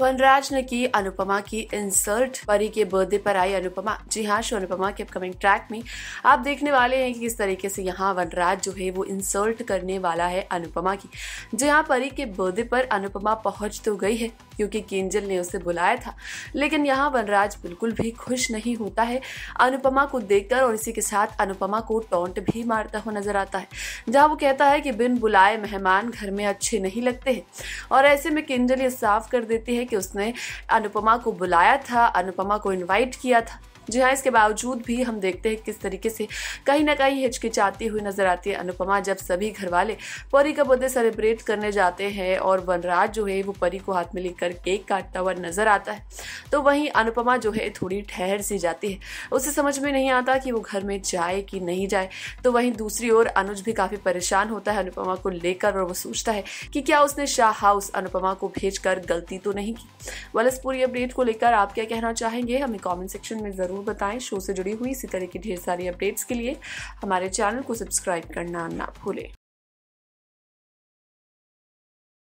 वनराज ने की अनुपमा की इंसल्ट परी के बर्थडे पर आई अनुपमा जी हाँ शो अनुपमा के अपकमिंग ट्रैक में आप देखने वाले हैं कि किस तरीके से यहाँ वनराज जो है वो इंसल्ट करने वाला है अनुपमा की जी हाँ परी के बर्थडे पर अनुपमा पहुंच तो गई है क्योंकि केंजल ने उसे बुलाया था लेकिन यहाँ वनराज बिल्कुल भी खुश नहीं होता है अनुपमा को देखकर और इसी के साथ अनुपमा को टोंट भी मारता हुआ नजर आता है जहाँ वो कहता है कि बिन बुलाए मेहमान घर में अच्छे नहीं लगते हैं और ऐसे में केंजल ये साफ कर देती है कि उसने अनुपमा को बुलाया था अनुपमा को इनवाइट किया था जी हाँ इसके बावजूद भी हम देखते हैं किस तरीके से कहीं ना कहीं हिचकिचाती हुई नजर आती है अनुपमा जब सभी घर वाले परी का बर्थडे सेलिब्रेट करने जाते हैं और वनराज जो है वो परी को हाथ में लेकर केक काटता हुआ नजर आता है तो वहीं अनुपमा जो है थोड़ी ठहर सी जाती है उसे समझ में नहीं आता कि वो घर में जाए कि नहीं जाए तो वहीं दूसरी ओर अनुज भी काफ़ी परेशान होता है अनुपमा को लेकर और वो सोचता है कि क्या उसने शाह हाउस अनुपमा को भेज गलती तो नहीं की वालस पूरी अपडेट को लेकर आप क्या कहना चाहेंगे हमें कॉमेंट सेक्शन में ज़रूर जरूर बताएं शो से जुड़ी हुई इसी तरह की ढेर सारी अपडेट्स के लिए हमारे चैनल को सब्सक्राइब करना ना भूलें